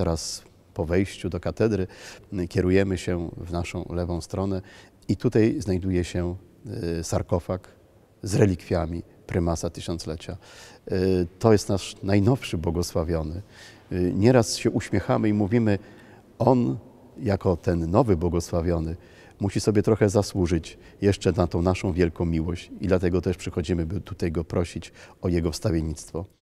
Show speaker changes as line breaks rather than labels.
Teraz po wejściu do katedry y, kierujemy się w naszą lewą stronę i tutaj znajduje się y, sarkofag z relikwiami prymasa tysiąclecia. Y, to jest nasz najnowszy błogosławiony. Nieraz się uśmiechamy i mówimy, on jako ten nowy błogosławiony musi sobie trochę zasłużyć jeszcze na tą naszą wielką miłość i dlatego też przychodzimy, by tutaj go prosić o jego wstawiennictwo.